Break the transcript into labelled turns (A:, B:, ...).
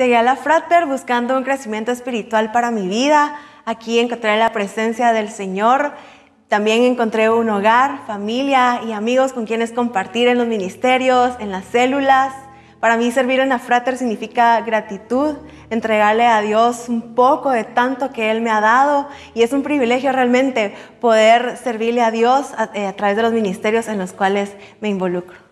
A: Llegué a la Frater buscando un crecimiento espiritual para mi vida. Aquí encontré la presencia del Señor. También encontré un hogar, familia y amigos con quienes compartir en los ministerios, en las células. Para mí servir en la Frater significa gratitud, entregarle a Dios un poco de tanto que Él me ha dado y es un privilegio realmente poder servirle a Dios a eh, través de los ministerios en los cuales me involucro.